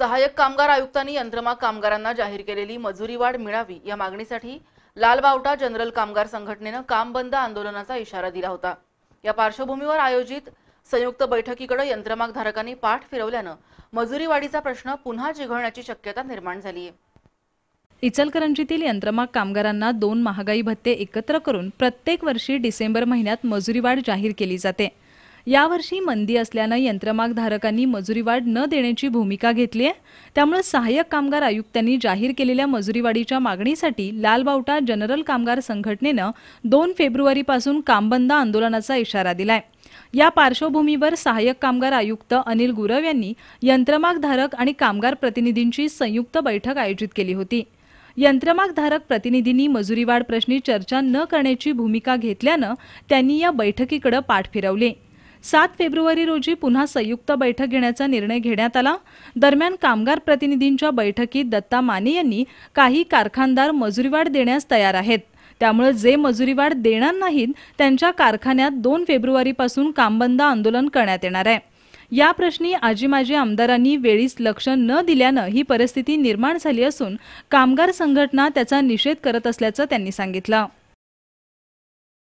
सहाय्यक कामगार आयुक्तांनी यंत्रमाग कामगारांना जाहीर केलेली मजुरी वाढ मिळावी या मागणीसाठी लालबावटा जनरल कामगार संघटनेनं काम बंद आंदोलनाचा इशारा दिला होता या पार्श्वभूमीवर आयोजित संयुक्त बैठकीकडे यंत्रमाग धारकांनी पाठ फिरवल्यानं मजुरी वाढीचा प्रश्न पुन्हा जिघळण्याची शक्यता निर्माण झाली आहे इचलकरंजीतील यंत्रमाग कामगारांना दोन महागाई भत्ते एकत्र करून प्रत्येक वर्षी डिसेंबर महिन्यात मजुरी वाढ जाहीर केली जाते यावर्षी मंदी असल्यानं यंत्रमाग धारकांनी मजुरीवाढ न देण्याची भूमिका घेतली आहे त्यामुळे सहाय्यक कामगार आयुक्तांनी जाहीर केलेल्या मजुरीवाढीच्या मागणीसाठी लालबावटा जनरल कामगार संघटनेनं दोन फेब्रुवारीपासून कामबंद आंदोलनाचा इशारा दिलाय या पार्श्वभूमीवर सहाय्यक कामगार आयुक्त अनिल गुरव यांनी यंत्रमागधारक आणि कामगार प्रतिनिधींची संयुक्त बैठक आयोजित केली होती यंत्रमागधारक प्रतिनिधींनी मजुरीवाढ प्रश्नी चर्चा न करण्याची भूमिका घेतल्यानं त्यांनी या बैठकीकडे पाठ फिरवली सात फेब्रुवारी रोजी पुन्हा संयुक्त बैठक घेण्याचा निर्णय घेण्यात आला दरम्यान कामगार प्रतिनिधींच्या बैठकीत दत्ता माने यांनी काही कारखानदार मजुरीवाढ देण्यास तयार आहेत त्यामुळे जे मजुरीवाढ देणार नाहीत त्यांच्या कारखान्यात दोन फेब्रुवारीपासून कामबंद आंदोलन करण्यात येणार आहे या प्रश्नी आजी माजी आमदारांनी वेळीच लक्ष न दिल्यानं ही परिस्थिती निर्माण झाली असून कामगार संघटना त्याचा निषेध करत असल्याचं त्यांनी सांगितलं